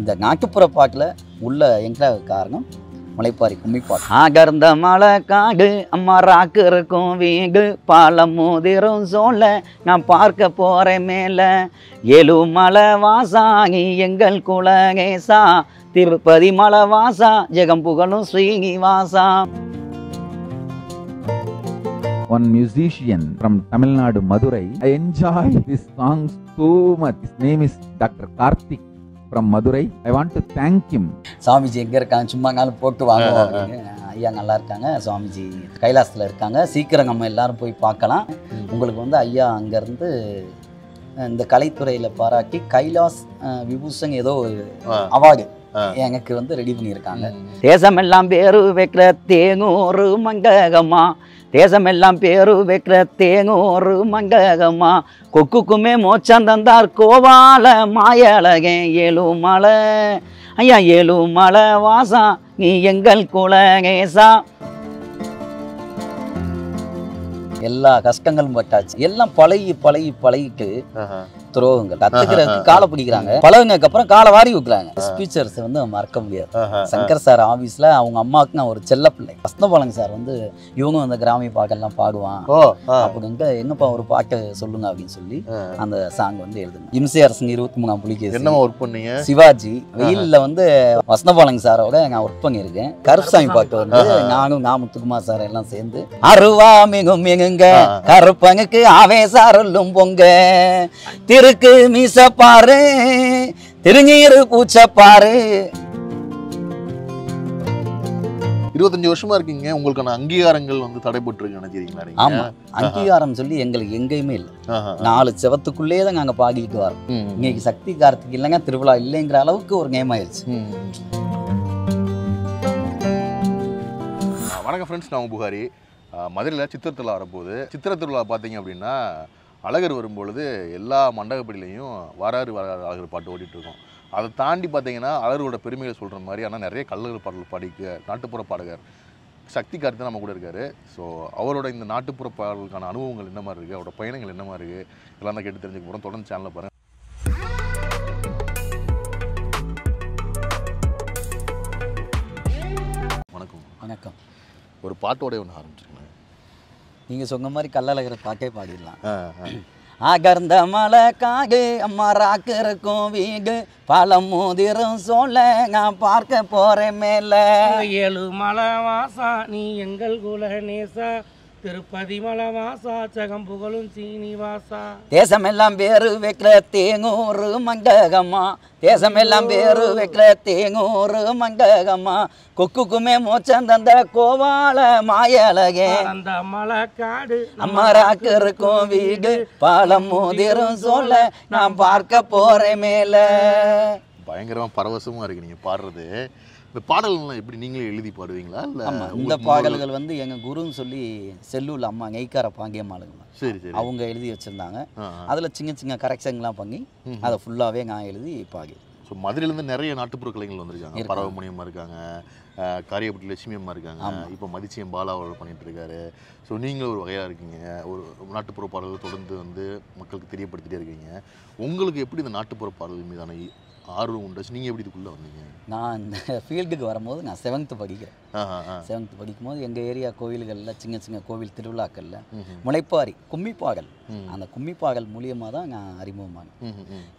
இந்த நாட்டுப்புற பாட்டில் உள்ள எங்கிற காரணம் மலைப்பாரி கும்மிப்பாட்டு ஆகர்ந்த மலை காடு அம்மா ராக்கு இருக்கும் வீடு பாலம் மோதிரும் சோழ நான் பார்க்க போகிறேன் மேலே எழு மலை வாசாங்கி எங்கள் குலகேசா திருப்பதி மலை வாசா ஜெகம் புகழும் Srinivasa one musician from Tamil Nadu, Madurai. I enjoy this song so much. His name is Dr. Karthik from Madurai I want to thank you Swamiji எங்கே இருக்காங்க காலம் போட்டு வாங்க ஐயா நல்லா இருக்காங்க சுவாமிஜி கைலாசத்தில் இருக்காங்க சீக்கிரம் நம்ம எல்லாரும் போய் பார்க்கலாம் உங்களுக்கு வந்து ஐயா அங்கேருந்து இந்த கலைத்துறையில் பாராட்டி கைலாஸ் விபூஷன் ஏதோ ஒரு அவார்டு எனக்கு வந்து ரெடி பண்ணியிருக்காங்க தேசமெல்லாம் பேரு வைக்கிற தேங்கோரு மங்ககமா தேசமெல்லாம் பேரு வைக்கிற தேங்கோரு மங்ககமா கொக்குக்குமே மோச்சம் தந்தார் கோவால ஏழு மலை ஐயா ஏழு மலை வாசா நீ எங்கள் குலகேசா எல்லா கஷ்டங்களும் பட்டாச்சு எல்லாம் பழகி பழகி பழகிட்டு துரோகங்கள் கத்துக்கிறதுக்கு காலை பிடிக்கிறாங்க பழகுனதுக்கு அப்புறம் காலை வாரி வைக்கிறாங்க ஸ்பீச்சர்ஸ் வந்து மறக்க முடியாது சங்கர் சார் ஆபீஸ்ல அவங்க அம்மாவுக்கு நான் ஒரு செல்ல பிள்ளை வசந்தபாலங்க சார் வந்து இவங்க அந்த கிராமிய பாட்டெல்லாம் பாடுவான் அப்படிங்க என்னப்பா ஒரு பாட்டை சொல்லுங்க அப்படின்னு சொல்லி அந்த சாங் வந்து எழுதுங்க இம்சி அரசு இருபத்தி மூணாம் புலிக்கு என்ன ஒர்க் பண்ணீங்க சிவாஜி வெயில்ல வந்து வசந்தபாலங்க சாரோட நான் ஒர்க் பண்ணியிருக்கேன் சாமி பாட்டு வந்து நானும் நாமத்துக்குமார் சார் எல்லாம் சேர்ந்து மிகும் எங்க பாருங்க கருப்பனுக்கு ஆவேசாரல்லும் பொங்க திருக்கு மீச பாரு திருநீரு பூச்ச பாரு இருபத்தஞ்சு வருஷமா இருக்கீங்க உங்களுக்கான அங்கீகாரங்கள் வந்து தடைபட்டு நினைக்கிறீங்களா ஆமா அங்கீகாரம் சொல்லி எங்களுக்கு எங்கேயுமே இல்லை நாலு செவத்துக்குள்ளேயே தான் நாங்க பாகிட்டு வரோம் இன்னைக்கு சக்தி காரத்துக்கு இல்லைங்க திருவிழா இல்லைங்கிற அளவுக்கு ஒரு நேம் ஆயிடுச்சு வணக்கம் ஃப்ரெண்ட்ஸ் நான் புகாரி மதுரையில் சித்திர திருவிழா வரும்போது சித்திர திருவிழா பார்த்தீங்க அப்படின்னா அழகர் வரும்பொழுது எல்லா மண்டகப்படியிலையும் வராறு வராறு அழகர் பாட்டு ஓடிட்டுருக்கோம் அதை தாண்டி பார்த்தீங்கன்னா அழகரோட பெருமைகளை சொல்கிற மாதிரி ஆனால் நிறைய கல்லூரி பாடல் பாடிக்க நாட்டுப்புற பாடகர் சக்தி கார்த்தி நம்ம கூட இருக்கார் ஸோ அவரோட இந்த நாட்டுப்புற பாடலுக்கான அனுபவங்கள் என்ன மாதிரி இருக்குது அவரோட பயணங்கள் என்ன மாதிரி இருக்குது இதெல்லாம் தான் கேட்டு தெரிஞ்சுக்க போகிறோம் தொடர்ந்து சேனலில் பாருங்கள் வணக்கம் வணக்கம் ஒரு பாட்டோடைய ஒன்று ஆரம்பிச்சிருக்கேன் நீங்கள் சொன்ன மாதிரி கல்லழகிற பாட்டே பாடிடலாம் அகர்ந்த மலை காகு அம்மா ராக்கு இருக்கும் வீகு பழம் மோதிரம் சொல்ல நான் பார்க்க போறேன் மேல ஏழு மலை வாசா நீ எங்கள் குல நேசா திருப்பதி மலவாசா புகழும் சீனிவாசா தேசமெல்லாம் பேரு மங்ககம்மா தேசமெல்லாம் பேரு மங்ககம்மா கொக்குக்குமே தந்த அந்த மலக்காடு பாலம் சொல்ல நான் பார்க்க பயங்கரமா பரவசமா இருக்கு நீங்க பாடுறது இந்த பாடல்கள்லாம் எப்படி நீங்களே எழுதி பாடுவீங்களா இல்லை இந்த பாடல்கள் வந்து எங்கள் குருன்னு சொல்லி செல்லூர் அம்மா நெய்க்கார பாங்கியம்மாளுங்க சரி சரி அவங்க எழுதி வச்சுருந்தாங்க அதில் சின்ன சின்ன கரெக்ஷன்லாம் பண்ணி அதை ஃபுல்லாகவே நான் எழுதி பாகி ஸோ மதுரையிலேருந்து நிறைய நாட்டுப்புற கலைகள் வந்திருக்காங்க பரவமணியமாக இருக்காங்க காரியப்பட்டி லட்சுமி அம்மா இருக்காங்க இப்போ மதிச்சியம் அவர்கள் பண்ணிட்டு இருக்காரு ஸோ நீங்கள் ஒரு வகையாக இருக்கீங்க ஒரு நாட்டுப்புற பாடல்கள் தொடர்ந்து வந்து மக்களுக்கு தெரியப்படுத்திட்டே இருக்கீங்க உங்களுக்கு எப்படி இந்த நாட்டுப்புற பாடல்கள் மீதான ஆர்வம் உண்டு நீங்கள் எப்படி இதுக்குள்ளே வந்தீங்க நான் இந்த ஃபீல்டுக்கு வரும்போது நான் செவன்த்து படிக்கிறேன் செவன்த்து படிக்கும்போது எங்கள் ஏரியா கோவில்களில் சின்ன சின்ன கோவில் திருவிழாக்களில் முளைப்பாரி கும்மிப்பாகல் அந்த கும்மிப்பாகல் மூலியமாக தான் நான் அறிமுகமான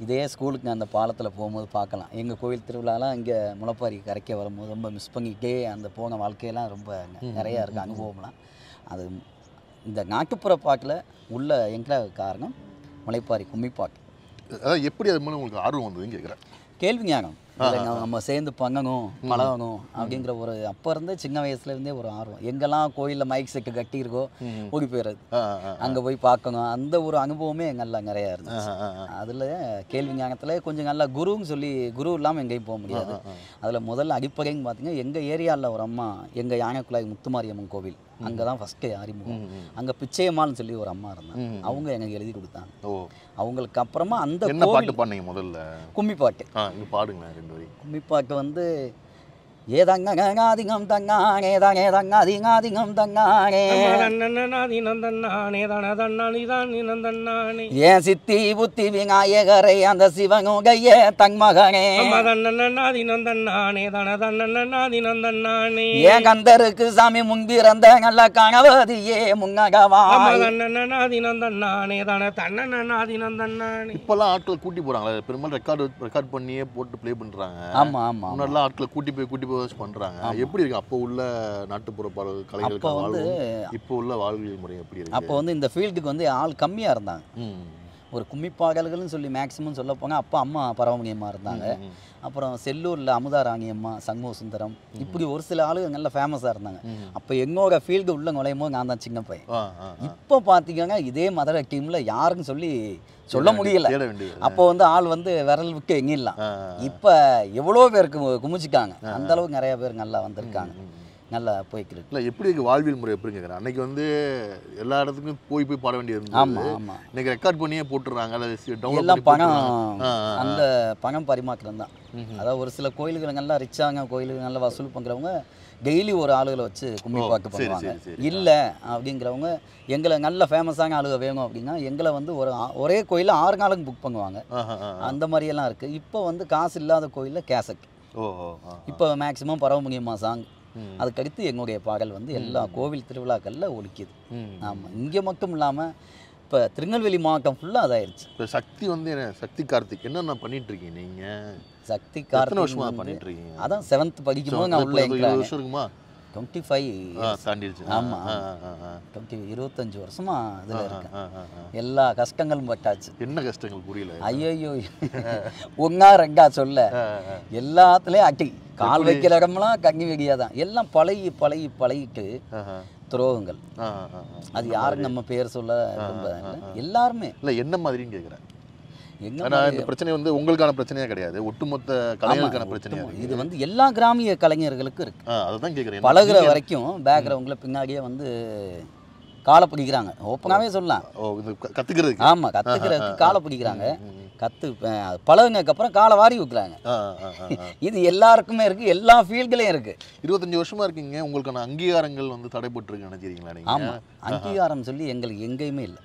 இதே ஸ்கூலுக்கு நான் அந்த பாலத்தில் போகும்போது பார்க்கலாம் எங்கள் கோவில் திருவிழாலாம் இங்கே முளைப்பாரி கரைக்க வரும்போது ரொம்ப மிஸ் பண்ணிக்கிட்டே அந்த போன வாழ்க்கையெல்லாம் ரொம்ப நிறையா இருக்குது அனுபவம்லாம் அது இந்த நாட்டுப்புற பாட்டில் உள்ள எங்கிற காரணம் முளைப்பாரி கும்மிப்பாட்டு அதாவது எப்படி அது மூலம் உங்களுக்கு ஆர்வம் வந்ததுன்னு கேட்குறேன் கேள்வி ஞானம் நம்ம சேர்ந்து பங்கணும் பழகணும் அப்படிங்கிற ஒரு அப்ப இருந்தே சின்ன வயசுல இருந்தே ஒரு ஆர்வம் எங்கெல்லாம் கோயில்ல மைக் செட்டு கட்டி இருக்கோ ஓடி போயிடுறது அங்க போய் பார்க்கணும் அந்த ஒரு அனுபவமே எங்கெல்லாம் நிறைய இருந்துச்சு அதுல கேள்வி ஞானத்துல கொஞ்சம் நல்லா குருன்னு சொல்லி குரு இல்லாம எங்கேயும் போக முடியாது அதுல முதல்ல அடிப்படைன்னு பாத்தீங்கன்னா எங்க ஏரியால ஒரு அம்மா எங்க யானைக்குழாய் முத்துமாரியம்மன் கோவில் அங்கே தான் ஃபஸ்ட்டு அறிமுகம் அங்கே பிச்சையம்மாள்னு சொல்லி ஒரு அம்மா இருந்தாங்க அவங்க எனக்கு எழுதி கொடுத்தாங்க அவங்களுக்கு அப்புறமா அந்த பாட்டு பாடுங்க முதல்ல கும்மி பாட்டு பாடுங்க ரெண்டு கும்மி பாட்டு வந்து ஏதங்கம் தங்கானே தானே தங்காதிங்காதிகம் தங்கானே ஏன் சித்தி புத்தி விநாயகரை அந்த சிவங்குகைய தன்மகனே ஏன் கந்தருக்கு சாமி முன்பிறந்த நல்ல கணவதியே முன்னகவா இப்பெல்லாம் ஆட்களை கூட்டி போறாங்களே பெரும்பாலும் ரெக்கார்டு ரெக்கார்ட் பண்ணியே போட்டு பிளே பண்றாங்க ஆமா ஆமா ஆட்களை கூட்டி போய் கூட்டி ரிவர்ஸ் பண்ணுறாங்க எப்படி இருக்கு அப்போ உள்ள நாட்டுப்புற பாடல் கலைஞர்களுக்கு இப்போ உள்ள வாழ்வியல் முறை எப்படி இருக்கு அப்போ வந்து இந்த ஃபீல்டுக்கு வந்து ஆள் கம்மியாக இருந்தாங்க ஒரு கும்மி பாடல்கள்னு சொல்லி மேக்ஸிமம் சொல்ல போங்க அப்பா அம்மா பரவங்கியம்மா இருந்தாங்க அப்புறம் செல்லூரில் அமுதா ராணியம்மா சண்முக சுந்தரம் இப்படி ஒரு சில ஆளுங்க நல்லா ஃபேமஸாக இருந்தாங்க அப்போ என்னோட ஃபீல்டு உள்ள நுழையும் போது நான் தான் சின்ன பையன் இப்போ பார்த்தீங்கன்னா இதே மதுரை டீமில் யாருன்னு சொல்லி சொல்ல முடியல அப்போ வந்து ஆள் வந்து விரல் விட்டு எங்கிடலாம் இப்போ எவ்வளோ பேருக்கு குமிச்சிக்காங்க அந்த அளவுக்கு நிறைய பேர் நல்லா வந்திருக்காங்க நல்லா போய்க்கிறது இல்லை எப்படி எங்கள் வாழ்வியல் முறை எப்படி கேட்குறேன் அன்றைக்கி வந்து எல்லா இடத்துக்கும் போய் போய் பாட வேண்டியது ஆமாம் ஆமாம் இன்றைக்கி ரெக்கார்ட் பண்ணியே போட்டுறாங்க எல்லாம் பணம் அந்த பணம் பரிமாற்றம் தான் அதாவது ஒரு சில கோயில்களெல்லாம் ரிச்சாங்க நல்லா வசூல் பண்ணுறவங்க டெய்லி ஒரு ஆளுகளை வச்சு கும்பி பார்க்க பண்ணுவாங்க இல்லை அப்படிங்கிறவங்க எங்களை நல்ல ஃபேமஸான ஆளுக வேணும் அப்படின்னா எங்களை வந்து ஒரு ஒரே கோயிலில் ஆறு நாளுக்கு புக் பண்ணுவாங்க அந்த மாதிரியெல்லாம் இருக்குது இப்போ வந்து காசு இல்லாத கோயிலில் கேசக் இப்போ மேக்ஸிமம் முடியுமா சாங் அதுக்கடுத்து எங்களுடைய பாடல் வந்து எல்லா கோவில் திருவிழாக்களில் ஒழிக்குது ஆமாம் இங்கே மட்டும் இல்லாமல் இப்போ திருநெல்வேலி மாவட்டம் ஃபுல்லாக அதாயிருச்சு இப்போ சக்தி வந்து என்ன சக்தி கார்த்திக் என்னென்ன பண்ணிட்டு இருக்கீங்க நீங்கள் சக்தி கார்த்திக் வருஷமாக பண்ணிட்டு இருக்கீங்க அதான் செவன்த் படிக்கும் போது நான் உள்ள வருஷம் இருக்குமா டுவெண்ட்டி ஃபைவ் தாண்டிடுச்சு ஆமாம் டுவெண்ட்டி இருபத்தஞ்சி வருஷமா அதில் இருக்கேன் எல்லா கஷ்டங்களும் பட்டாச்சு என்ன கஷ்டங்கள் புரியல ஐயோ ஒன்னா ரெண்டா சொல்ல எல்லாத்துலேயும் அட்டி கால் வைக்கிற இடம்லாம் கங்கி வெடியாக தான் எல்லாம் பழகி பழகி பழகிட்டு துரோகங்கள் அது யாரும் நம்ம பேர் சொல்ல எல்லாருமே இல்லை என்ன மாதிரின்னு கேட்குறேன் ஆனால் இந்த பிரச்சனை வந்து உங்களுக்கான பிரச்சனையே கிடையாது ஒட்டுமொத்த கலைஞர்களுக்கான பிரச்சனையா இது வந்து எல்லா கிராமிய கலைஞர்களுக்கும் இருக்கு அதுதான் கேட்குறேன் பழகுற வரைக்கும் பேக்ரவுண்டில் பின்னாடியே வந்து காலை பிடிக்கிறாங்க ஓப்பனாகவே சொல்லலாம் கத்துக்கிறது ஆமா கற்றுக்கிறதுக்கு காலை பிடிக்கிறாங்க கத்து பழகுனதுக்கு அப்புறம் காலை வாரி வைக்கிறாங்க இது எல்லாருக்குமே இருக்கு எல்லா ஃபீல்டுலையும் இருக்கு இருபத்தஞ்சி வருஷமா இருக்கீங்க உங்களுக்கான அங்கீகாரங்கள் வந்து தடைபட்டுருக்கு நினைக்கிறீங்களா ஆமாம் அங்கீகாரம் சொல்லி எங்களுக்கு எங்கேயுமே இல்லை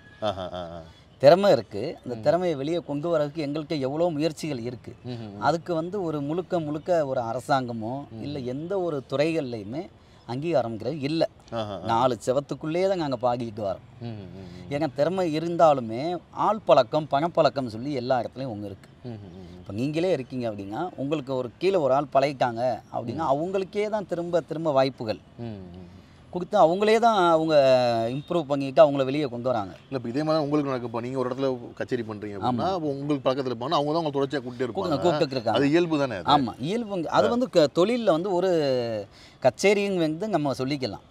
திறமை இருக்குது அந்த திறமையை வெளியே கொண்டு வரதுக்கு எங்களுக்கு எவ்வளோ முயற்சிகள் இருக்குது அதுக்கு வந்து ஒரு முழுக்க முழுக்க ஒரு அரசாங்கமோ இல்லை எந்த ஒரு துறைகள்லையுமே அங்கீகாரம்ங்கிறது இல்லை நாலு செவத்துக்குள்ளேயே தான் நாங்கள் பாகிட்டு வரோம் ஏன்னா திறமை இருந்தாலுமே ஆள் பழக்கம் பணப்பழக்கம் சொல்லி எல்லா இடத்துலையும் உங்க இருக்கு இப்போ நீங்களே இருக்கீங்க அப்படின்னா உங்களுக்கு ஒரு கீழே ஒரு ஆள் பழகிட்டாங்க அப்படின்னா அவங்களுக்கே தான் திரும்ப திரும்ப வாய்ப்புகள் கொடுத்து அவங்களே தான் அவங்க இம்ப்ரூவ் பண்ணிட்டு அவங்கள வெளியே கொண்டு வராங்க இல்லை இப்போ இதே மாதிரி உங்களுக்கு நடக்கப்போ நீங்கள் ஒரு இடத்துல கச்சேரி பண்ணுறீங்க அப்படின்னா உங்களுக்கு பழக்கத்தில் போனால் அவங்க தான் உங்களை தொடர்ச்சியாக கூப்பிட்டு கூப்பிட்டு இருக்காங்க அது இயல்பு தானே ஆமாம் இயல்பு அது வந்து தொழிலில் வந்து ஒரு கச்சேரிங்க வந்து நம்ம சொல்லிக்கலாம்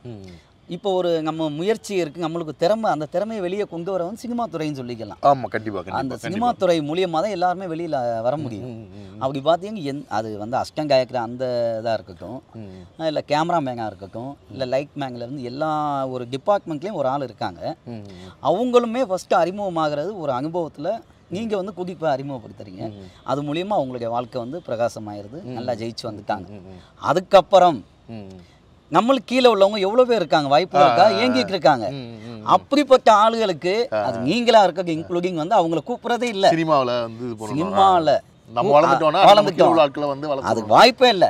இப்போ ஒரு நம்ம முயற்சி இருக்கு நம்மளுக்கு திறமை அந்த திறமையை வெளியே கொண்டு வர வந்து சினிமா துறைன்னு சொல்லிக்கலாம் ஆமாம் கண்டிப்பாக அந்த சினிமா துறை மூலியமாக தான் எல்லாருமே வெளியில் வர முடியும் அப்படி பார்த்தீங்க என் அது வந்து அஷ்டம் காயக்கிற அந்த இதாக இருக்கட்டும் இல்லை கேமரா மேனாக இருக்கட்டும் இல்லை லைட் மேங்கில் இருந்து எல்லா ஒரு டிபார்ட்மெண்ட்லேயும் ஒரு ஆள் இருக்காங்க அவங்களுமே ஃபஸ்ட்டு அறிமுகமாகிறது ஒரு அனுபவத்தில் நீங்கள் வந்து குதிப்பை அறிமுகப்படுத்துறீங்க அது மூலியமாக அவங்களுடைய வாழ்க்கை வந்து பிரகாசமாயிருது நல்லா ஜெயிச்சு வந்துட்டாங்க அதுக்கப்புறம் நம்மளுக்கு கீழே உள்ளவங்க எவ்வளோ பேர் இருக்காங்க வாய்ப்பு இருக்கா ஏங்கிட்டு இருக்காங்க அப்படிப்பட்ட ஆளுகளுக்கு அது நீங்களா இருக்க இன்க்ளூடிங் வந்து அவங்கள கூப்பிடுறதே இல்லை சினிமாவில் வந்து சினிமாவில் நம்ம வளர்ந்துட்டோம்னா வளர்ந்துட்டோம் ஆட்களை வந்து அது வாய்ப்பே இல்லை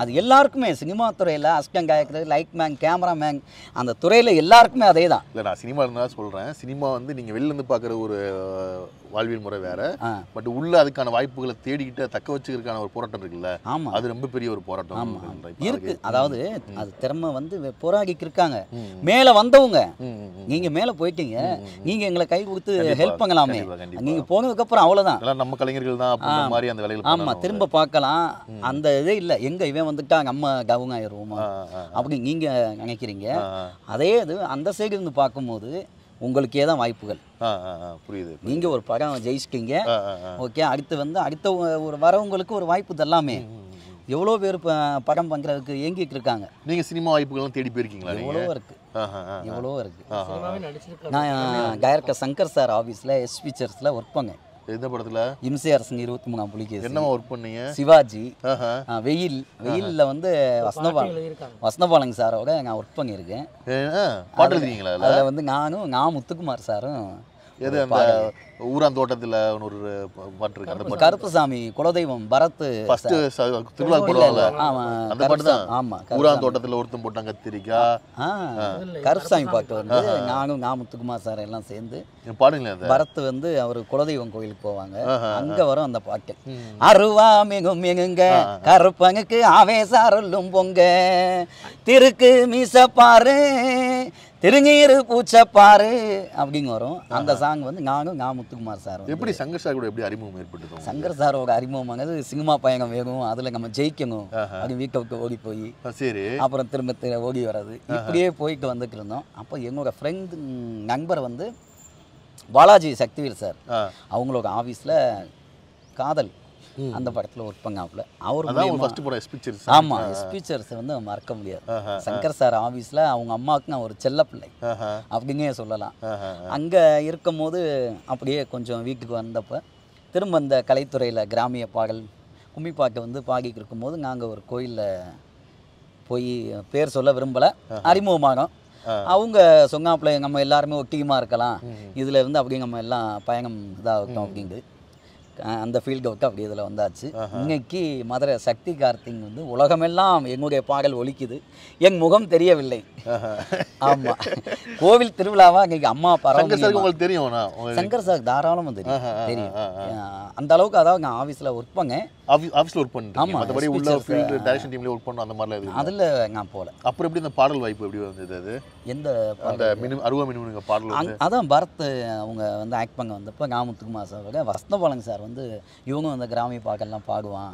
அது எல்லாருக்குமே சினிமா துறையில் அஸ்கம் காயக்கிறது லைட் மேன் கேமரா மேன் அந்த துறையில் எல்லாருக்குமே அதே தான் இல்லை நான் சினிமா இருந்தால் சொல்கிறேன் சினிமா வந்து நீங்கள் வெளிலேருந்து பார்க்குற ஒரு வாழ்வியல் முறை வேற பட் உள்ள அதுக்கான வாய்ப்புகளை தேடிக்கிட்டு தக்க வச்சுக்கிறதுக்கான ஒரு போராட்டம் இருக்குல்ல ஆமாம் அது ரொம்ப பெரிய ஒரு போராட்டம் இருக்கு அதாவது அது திறமை வந்து போராடிக்கு இருக்காங்க மேலே வந்தவங்க நீங்கள் மேலே போயிட்டீங்க நீங்கள் எங்களை கை கொடுத்து ஹெல்ப் பண்ணலாமே நீங்கள் போனதுக்கப்புறம் அவ்வளோதான் நம்ம கலைஞர்கள் தான் மாதிரி அந்த வேலைகள் ஆமா திரும்ப பார்க்கலாம் அந்த இதே இல்லை எங்க இவன் வந்துட்டா அம்மா கவுங்க ஆயிடுவோமா அப்படி நீங்க நினைக்கிறீங்க அதே இது அந்த சைடு பார்க்கும்போது உங்களுக்கே தான் வாய்ப்புகள் புரியுது நீங்க ஒரு படம் ஜெயிச்சிட்டீங்க ஓகே அடுத்து வந்து அடுத்த ஒரு வரவங்களுக்கு ஒரு வாய்ப்பு எல்லாமே எவ்வளோ பேர் படம் பண்ணுறதுக்கு ஏங்கிட்டு இருக்காங்க நீங்கள் சினிமா வாய்ப்புகள்லாம் தேடி போயிருக்கீங்களா எவ்வளோ இருக்கு எவ்வளோ இருக்கு நான் டைரக்டர் சங்கர் சார் ஆஃபீஸில் எஸ் ஃபீச்சர்ஸில் ஒர்க் பண்ணேன் எந்த படத்துல இம்சை அரசன் இருபத்தி மூணாம் புலிகேசி என்ன ஒர்க் பண்ணீங்க சிவாஜி வெயில் வெயில்ல வந்து வசந்தபாலன் வசனபாலங்க சாரோட நான் ஒர்க் பண்ணியிருக்கேன் பாட்டு எழுதிங்களா அதில் வந்து நானும் நான் முத்துக்குமார் சாரும் எது அந்த ஊரான் தோட்டத்தில் ஒரு பாட்டு இருக்கு அந்த கருப்புசாமி குலதெய்வம் பரத்து ஃபர்ஸ்ட் திருவிழா போடுவாங்கல்ல அந்த பாட்டு தான் ஆமா ஊரான் தோட்டத்தில் ஒருத்தன் போட்டாங்க கத்திரிக்காய் கருப்புசாமி பாட்டு வந்து நானும் நான் சார் எல்லாம் சேர்ந்து பாடுங்களேன் பரத்து வந்து அவர் குலதெய்வம் கோயிலுக்கு போவாங்க அங்க வரும் அந்த பாட்டு அருவா மிகும் எங்குங்க கருப்பனுக்கு ஆவேசா அருளும் பொங்க திருக்கு மீச பாரு திருநீர் பூச்சப்பாரு அப்படிங்க வரும் அந்த சாங் வந்து நானும் நான் முத்துக்குமார் சார் எப்படி சங்கர் சார் கூட எப்படி அறிமுகம் ஏற்பட்டு சங்கர் சாரோட அறிமுகமானது சினிமா பயணம் வேணும் அதில் நம்ம ஜெயிக்கணும் அப்படி வீட்டை ஓடி போய் சரி அப்புறம் திரும்ப ஓடி வர்றது இப்படியே போயிட்டு வந்துட்டு இருந்தோம் அப்போ என்னோட ஃப்ரெண்ட் நண்பர் வந்து பாலாஜி சக்திவேல் சார் அவங்களோட ஆஃபீஸில் காதல் அந்த படத்தில் ஒர்க் பண்ணாப்புல அவர் ஆமாம் எஸ்பிச்சர்ஸ் வந்து மறக்க முடியாது சங்கர் சார் ஆஃபீஸில் அவங்க அம்மாவுக்கு நான் ஒரு செல்ல பிள்ளை அப்படின்னே சொல்லலாம் அங்கே இருக்கும் போது அப்படியே கொஞ்சம் வீட்டுக்கு வந்தப்போ திரும்ப அந்த கலைத்துறையில் கிராமிய பாடல் கும்மி பாட்டை வந்து பாடிக்கு இருக்கும்போது நாங்கள் ஒரு கோயிலில் போய் பேர் சொல்ல விரும்பலை அறிமுகமாகும் அவங்க சொன்னாப்புல நம்ம எல்லாருமே ஒட்டிகமாக இருக்கலாம் இதில் இருந்து அப்படியே நம்ம எல்லாம் பயணம் இதாகட்டும் அப்படிங்குது அந்த ஃபீல்டு ஒர்க் அப்படி இதில் வந்தாச்சு இன்னைக்கு மதுரை சக்தி கார்த்திங் வந்து உலகமெல்லாம் எங்களுடைய பாடல் ஒழிக்குது என் முகம் தெரியவில்லை ஆமாம் கோவில் திருவிழாவா இன்னைக்கு அம்மா பரவாயில்ல தெரியும் சங்கர் சார் தாராளமாக தெரியும் தெரியும் அந்த அளவுக்கு அதாவது நான் ஆஃபீஸில் ஒர்க் பண்ணேன் ஆஃபீஸில் ஒர்க் பண்ணேன் ஆமாம் உள்ள ஃபீல்டு டேரக்ஷன் டீம்லேயே ஒர்க் பண்ணோம் அந்த மாதிரிலாம் அதில் நான் போகல அப்புறம் எப்படி இந்த பாடல் வாய்ப்பு எப்படி வந்தது அது எந்த அந்த மினு அருவா மினிமம் பாடல் அதான் பரத் அவங்க வந்து ஆக்ட் பண்ண வந்தப்போ நான் முத்துக்குமார் சார் வசந்தபாலங்க சார் வந்து இவங்க அந்த கிராமிய பாட்டெல்லாம் பாடுவான்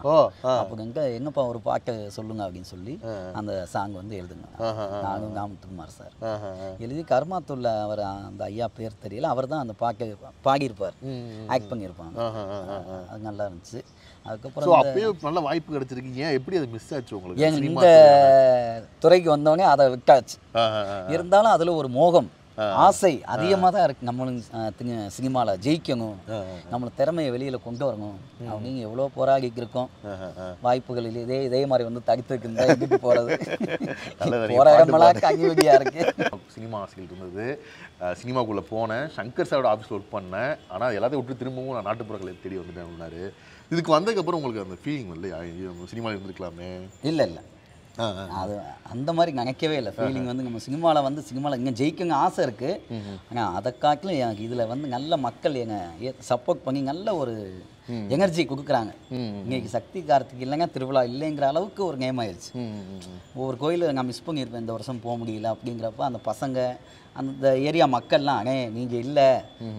அப்போ எங்க என்னப்பா ஒரு பாட்டை சொல்லுங்க அப்படின்னு சொல்லி அந்த சாங் வந்து எழுதுங்க நானும் ராம்குமார் சார் எழுதி கர்மாத்துள்ள அவர் அந்த ஐயா பேர் தெரியல அவர் தான் அந்த பாட்டை பாடியிருப்பார் ஆக்ட் பண்ணியிருப்பாங்க அது நல்லா இருந்துச்சு அதுக்கப்புறம் நல்ல வாய்ப்பு கிடைச்சிருக்கு ஏன் எப்படி அது மிஸ் ஆச்சு உங்களுக்கு இந்த துறைக்கு வந்தோடனே அதை விட்டாச்சு இருந்தாலும் அதில் ஒரு மோகம் ஆசை அதிகமாக தான் இருக்குது நம்மளும் சினிமாவில் ஜெயிக்கணும் நம்மளை திறமையை வெளியில் கொண்டு வரணும் அப்படின்னு எவ்வளோ போராடிக்கு இருக்கோம் வாய்ப்புகள் இதே இதே மாதிரி வந்து தடுத்துக்கு இருந்தால் போகிறது போராடமலா அங்கீவடியாக இருக்குது சினிமா ஆசைகள் இருந்தது சினிமாக்குள்ளே போனேன் சங்கர் சாரோட ஆஃபீஸில் ஒர்க் பண்ணேன் ஆனால் எல்லாத்தையும் விட்டு திரும்பவும் நான் நாட்டுப்புறங்களை தேடி வந்துட்டேன் அப்படின்னாரு இதுக்கு வந்ததுக்கப்புறம் உங்களுக்கு அந்த ஃபீலிங் வந்து சினிமாவில் இருந்துருக்கலாமே இல்லை இல்லை அது அந்த மாதிரி நினைக்கவே இல்லை ஃபீலிங் வந்து நம்ம சினிமாவில் வந்து சினிமாவில் இங்கே ஜெயிக்கங்க ஆசை இருக்குது ஆனால் அதை காட்டிலும் எனக்கு இதில் வந்து நல்ல மக்கள் என்னை சப்போர்ட் பண்ணி நல்ல ஒரு எனர்ஜி கொடுக்குறாங்க இன்னைக்கு சக்தி கார்த்திக் இல்லைங்க திருவிழா இல்லைங்கிற அளவுக்கு ஒரு நேம் ஆயிடுச்சு ஒவ்வொரு கோயில் நான் மிஸ் பண்ணியிருப்பேன் இந்த வருஷம் போக முடியல அப்படிங்கிறப்ப அந்த பசங்க அந்த ஏரியா மக்கள்லாம் அண்ணே நீங்கள் இல்லை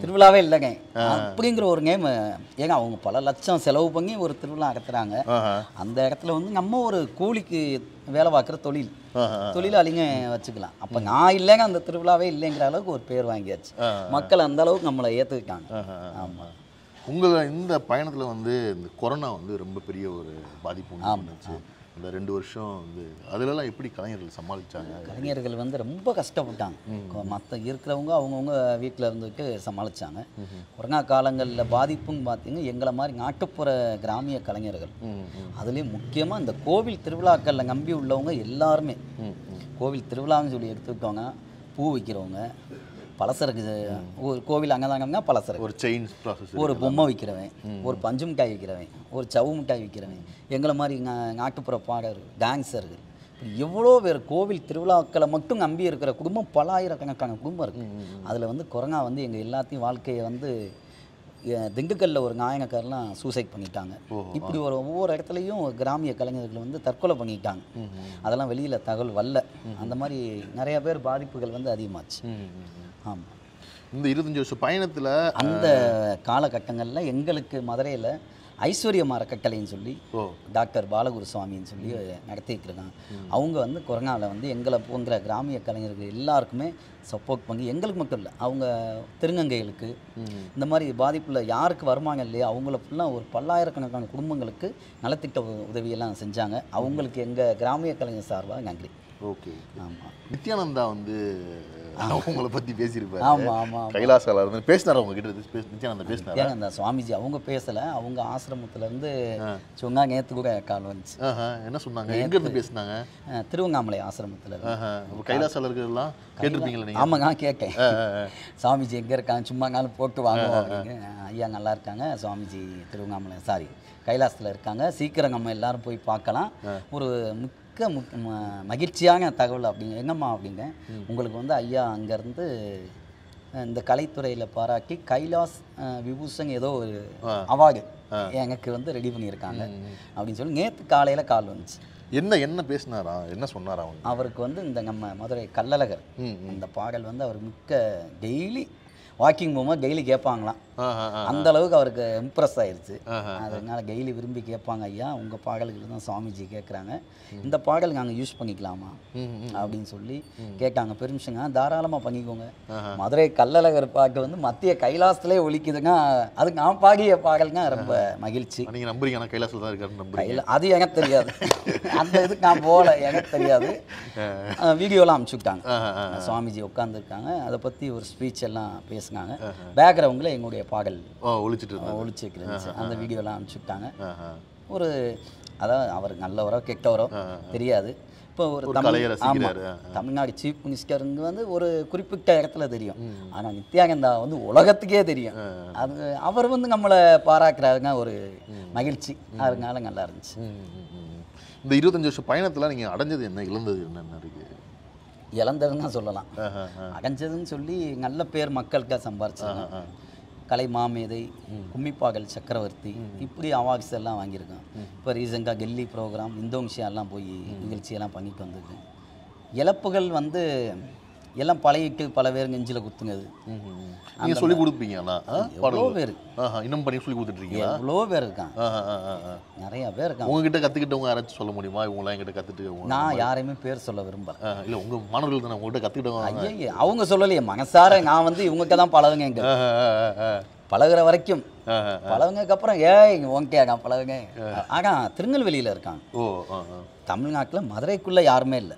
திருவிழாவே இல்லைங்க அப்படிங்கிற ஒரு கேம் ஏங்க அவங்க பல லட்சம் செலவு பண்ணி ஒரு திருவிழா நடத்துகிறாங்க அந்த இடத்துல வந்து நம்ம ஒரு கூலிக்கு வேலை பார்க்குற தொழில் தொழிலாளிங்க வச்சுக்கலாம் அப்போ நான் இல்லைங்க அந்த திருவிழாவே இல்லைங்கிற அளவுக்கு ஒரு பேர் வாங்கியாச்சு மக்கள் அந்த அளவுக்கு நம்மளை ஏற்றுக்கிட்டாங்க ஆமாம் உங்களை இந்த பயணத்தில் வந்து இந்த கொரோனா வந்து ரொம்ப பெரிய ஒரு பாதிப்பு இருந்துச்சு அந்த ரெண்டு வருஷம் வந்து அதிலலாம் எப்படி கலைஞர்கள் சமாளித்தாங்க கலைஞர்கள் வந்து ரொம்ப கஷ்டப்பட்டாங்க மற்ற இருக்கிறவங்க அவங்கவுங்க வீட்டில் இருந்துட்டு சமாளித்தாங்க கொரோனா காலங்களில் பாதிப்புன்னு பார்த்தீங்கன்னா எங்களை மாதிரி நாட்டுப்புற கிராமிய கலைஞர்கள் அதுலேயும் முக்கியமாக இந்த கோவில் திருவிழாக்களில் நம்பி உள்ளவங்க எல்லாருமே கோவில் திருவிழான்னு சொல்லி எடுத்துக்கிட்டோங்க பூ விற்கிறவங்க பலசரக்கு ஒரு கோவில் அங்கே தாங்க பலசரக்கு ஒரு செயின் ஒரு பொம்மை விற்கிறவன் ஒரு பஞ்சு மிட்டாய் விற்கிறவன் ஒரு சவு மிட்டாய் விற்கிறவன் எங்களை மாதிரி நாட்டுப்புற பாடகர் டான்ஸர்கள் எவ்வளோ பேர் கோவில் திருவிழாக்களை மட்டும் நம்பி இருக்கிற குடும்பம் பல ஆயிரக்கணக்கான குடும்பம் இருக்குது அதில் வந்து கொரோனா வந்து எங்கள் எல்லாத்தையும் வாழ்க்கையை வந்து திண்டுக்கல்ல ஒரு நாயகக்காரெலாம் சூசைட் பண்ணிட்டாங்க இப்படி ஒரு ஒவ்வொரு இடத்துலையும் கிராமிய கலைஞர்கள் வந்து தற்கொலை பண்ணிட்டாங்க அதெல்லாம் வெளியில் தகவல் வரல அந்த மாதிரி நிறைய பேர் பாதிப்புகள் வந்து அதிகமாச்சு ஆமாம் இந்த இருபத்தஞ்சி வருஷம் பயணத்தில் அந்த காலகட்டங்களில் எங்களுக்கு மதுரையில் ஐஸ்வர்யம் அறக்கட்டளைன்னு சொல்லி டாக்டர் பாலகுரு சுவாமின்னு சொல்லி நடத்திட்டு இருக்காங்க அவங்க வந்து கொரோனாவில் வந்து எங்களை போன்ற கிராமிய கலைஞர்கள் எல்லாருக்குமே சப்போர்ட் பண்ணி எங்களுக்கு மட்டும் இல்லை அவங்க திருநங்கைகளுக்கு இந்த மாதிரி பாதிப்பில் யாருக்கு வருமானம் இல்லையா அவங்கள ஃபுல்லாக ஒரு பல்லாயிரக்கணக்கான குடும்பங்களுக்கு நலத்திட்ட உதவியெல்லாம் செஞ்சாங்க அவங்களுக்கு எங்கள் கிராமிய கலைஞர் சார்பாக நன்றி ஓகே ஆமாம் நித்யானந்தா வந்து அவங்கள பத்தி பேசியிருப்பாரு ஆமா ஆமா கைலாசால இருந்து பேசினார் அவங்க கிட்ட நித்யானந்த பேசினார் அந்த சுவாமிஜி அவங்க பேசல அவங்க ஆசிரமத்துலேருந்து சொன்னாங்க நேற்று கூட கால் வந்துச்சு என்ன சொன்னாங்க எங்கேருந்து பேசினாங்க ஆசிரமத்துல ஆசிரமத்தில் கைலாசால இருக்கிறதெல்லாம் கேட்டிருப்பீங்களா நீங்கள் ஆமாங்க கேட்டேன் சுவாமிஜி எங்கே இருக்காங்க சும்மா காலம் போட்டு வாங்க ஐயா நல்லா இருக்காங்க சுவாமிஜி திருவங்காமலை சாரி கைலாசத்தில் இருக்காங்க சீக்கிரம் நம்ம எல்லாரும் போய் பார்க்கலாம் ஒரு மிக்க மகிழ்ச்சியான தகவல் அப்படிங்க என்னம்மா அப்படிங்க உங்களுக்கு வந்து ஐயா அங்கேருந்து இந்த கலைத்துறையில் பாராட்டி கைலாஸ் விபூசங் ஏதோ ஒரு அவார்டு எனக்கு வந்து ரெடி பண்ணியிருக்காங்க அப்படின்னு சொல்லி நேற்று காலையில் கால் வந்துச்சு என்ன என்ன பேசினாரா என்ன சொன்னாரா அவங்க அவருக்கு வந்து இந்த நம்ம மதுரை கல்லழகர் அந்த பாடல் வந்து அவர் மிக்க டெய்லி வாக்கிங் போகும்போது டெய்லி கேட்பாங்களாம் அந்த அளவுக்கு அவருக்கு இம்ப்ரெஸ் ஆயிடுச்சு அதனால கெய்லி விரும்பி கேட்பாங்க ஐயா உங்கள் பாடல்கள் தான் சுவாமிஜி கேட்குறாங்க இந்த பாடல் நாங்கள் யூஸ் பண்ணிக்கலாமா அப்படின்னு சொல்லி கேட்டாங்க பெருமிஷங்க தாராளமாக பண்ணிக்கோங்க மதுரை கல்லழகர் பாட்டு வந்து மத்திய கைலாசத்திலே ஒழிக்குதுங்க அதுக்கு நான் பாடிய பாடல்னா ரொம்ப மகிழ்ச்சி நம்புறீங்க கைலாசத்தில் தான் இருக்காரு அது எனக்கு தெரியாது அந்த இதுக்கு நான் போல எனக்கு தெரியாது வீடியோலாம் அனுப்பிச்சுக்கிட்டாங்க சுவாமிஜி உட்காந்துருக்காங்க அதை பற்றி ஒரு ஸ்பீச் எல்லாம் பேசுனாங்க பேக்ரவுண்டில் எங்களுடைய பாடல் ஒழிச்சிட்டு ஒழிச்சிட்டு இருந்துச்சு அந்த வீடியோலாம் அனுப்பிச்சுட்டாங்க ஒரு அதான் அவர் நல்லவரோ கெட்டவரோ தெரியாது இப்போ ஒரு தமிழ் ஆமாம் தமிழ்நாடு சீஃப் மினிஸ்டருங்க வந்து ஒரு குறிப்பிட்ட இடத்துல தெரியும் ஆனால் நித்யானந்தா வந்து உலகத்துக்கே தெரியும் அது அவர் வந்து நம்மளை பாராக்குறாருங்க ஒரு மகிழ்ச்சி அதனால நல்லா இருந்துச்சு இந்த இருபத்தஞ்சு வருஷம் பயணத்தில் நீங்கள் அடைஞ்சது என்ன இழந்தது என்னென்ன இருக்குது இழந்ததுன்னு சொல்லலாம் அடைஞ்சதுன்னு சொல்லி நல்ல பேர் மக்களுக்காக சம்பாரிச்சாங்க கலை மாமேதை கும்மிப்பாகல் சக்கரவர்த்தி இப்படி அவார்ட்ஸ் எல்லாம் வாங்கியிருக்கோம் இப்போ ரீசெண்டாக கெல்லி ப்ரோக்ராம் இந்தோங்ஷியா எல்லாம் போய் நிகழ்ச்சியெல்லாம் பண்ணிட்டு வந்திருக்கேன் இழப்புகள் வந்து எல்லாம் பழகிட்டு பல பேர் நெஞ்சில் குத்துங்க அது நீங்கள் சொல்லி கொடுப்பீங்களா எவ்வளோ பேர் இன்னும் பண்ணி சொல்லி கொடுத்துட்ருக்கீங்க எவ்வளோ பேர் இருக்கான் நிறையா பேர் இருக்கான் உங்ககிட்ட கற்றுக்கிட்டவங்க யாராச்சும் சொல்ல முடியுமா இவங்களாம் எங்கிட்ட கற்றுட்டு நான் யாரையுமே பேர் சொல்ல விரும்பல இல்லை உங்கள் மாணவர்கள் தான் உங்கள்கிட்ட கற்றுக்கிட்டவங்க ஐயா அவங்க சொல்லலையே மனசார நான் வந்து இவங்க தான் பழகுங்க எங்க பழகிற வரைக்கும் பழகுங்கக்கப்புறம் ஏய் உங்ககிட்ட நான் பழகுங்க ஆனா திருநெல்வேலியில் இருக்காங்க ஓ தமிழ்நாட்டில் மதுரைக்குள்ளே யாருமே இல்லை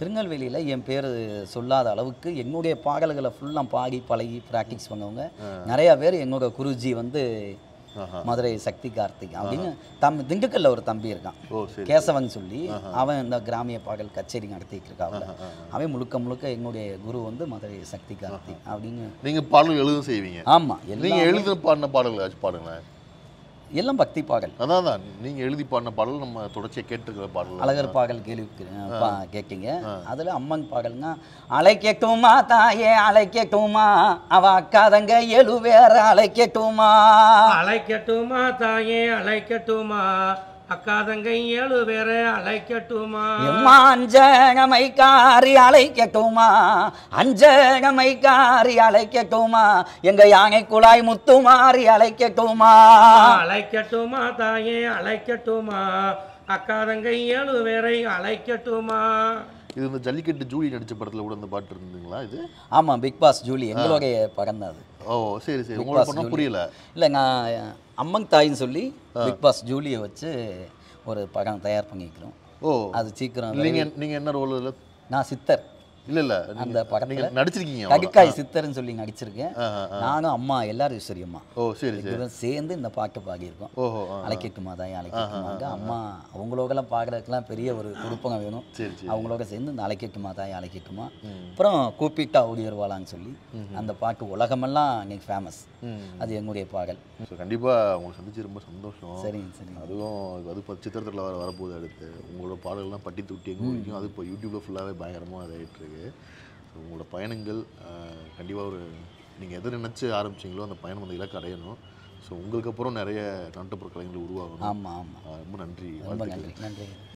திருநெல்வேலியில் என் பேர் சொல்லாத அளவுக்கு என்னுடைய பாடல்களை ஃபுல்லாக பாடி பழகி ப்ராக்டிஸ் பண்ணவங்க நிறையா பேர் என்னோட குருஜி வந்து மதுரை சக்தி கார்த்திக் அப்படின்னு தம் திண்டுக்கல்ல ஒரு தம்பி இருக்கான் கேசவன் சொல்லி அவன் இந்த கிராமிய பாடல் கச்சேரி நடத்திட்டு இருக்காங்க அவன் முழுக்க முழுக்க என்னுடைய குரு வந்து மதுரை சக்தி கார்த்திக் அப்படின்னு நீங்க பாடல் எழுதும் செய்வீங்க ஆமா நீங்கள் எழுத பாடின பாடல்கள் பாடுங்களேன் எல்லாம் பக்தி பாடல் அதான் நீங்க நீங்கள் எழுதி பாடின பாடல் நம்ம தொடர்ச்சியை கேட்டுருக்க பாடல் அழகர் பாடல் கேள்வி கேட்குங்க அதில் அம்மன் பாடல்னா அலை கேட்டுமா தாயே அலை கேட்டுமா அவ அக்காதங்க எழுவேற அலை கேட்டுமா அலை கேட்டுமா தாயே அலை கேட்டுமா அக்காதங்கை ஏழு பேரை அழைக்கட்டுமா எம்மா அஞ்சனமைக்காரி அழைக்கட்டுமா அஞ்சனமைக்காரி அழைக்கட்டுமா எங்க யானை குழாய் முத்துமாறி அழைக்கட்டுமா அழைக்கட்டுமா தாயே அழைக்கட்டுமா அக்காதங்கை ஏழு பேரை அழைக்கட்டுமா இது இந்த ஜல்லிக்கட்டு ஜூலி நடித்த படத்துல கூட அந்த பாட்டு இருந்ததுங்களா இது ஆமா பிக் பாஸ் ஜூலி எங்களுடைய படம் அது ஓ சரி சரி உங்களுக்கு புரியல இல்லை நான் அம்மங் தாயின்னு சொல்லி பிக் பாஸ் ஜூலியை வச்சு ஒரு படம் தயார் பண்ணிக்கிறோம் ஓ அது சீக்கிரம் நீங்கள் நீங்கள் என்ன ரோல் நான் சித்தர் நடிச்சிருக்கீங்க சித்தர்னு நடிச்சிருக்கேன் நானும் அம்மா எல்லாரும் அம்மா ஓ சரி சேர்ந்து இந்த பாட்டு ஓஹோ அலைக்கட்டுமா அம்மா பெரிய ஒரு வேணும் அவங்களோட சேர்ந்து அப்புறம் கூப்பிட்டா சொல்லி அந்த பாட்டு உலகமெல்லாம் இன்னைக்கு ஃபேமஸ் அது எங்களுடைய பாடல் கண்டிப்பாக உங்களை சந்திச்சு ரொம்ப சந்தோஷம் சரிங்க சரி அதுவும் அது சித்திரத்தில் வர வரப்போகுது அடுத்து உங்களோட பாடல்லாம் பட்டி துட்டி எங்கே அது இப்போ யூடியூப்பில் ஃபுல்லாகவே பயங்கரமாக இதாகிட்டு இருக்கு இருக்குது உங்களோட பயணங்கள் கண்டிப்பாக ஒரு நீங்கள் எதை நினச்சி ஆரம்பிச்சிங்களோ அந்த பயணம் அந்த இலக்கு அடையணும் ஸோ உங்களுக்கு அப்புறம் நிறைய நாட்டுப்புற கலைஞர்கள் உருவாகணும் ஆமாம் ஆமாம் ரொம்ப நன்றி ரொம்ப நன்றி நன்றி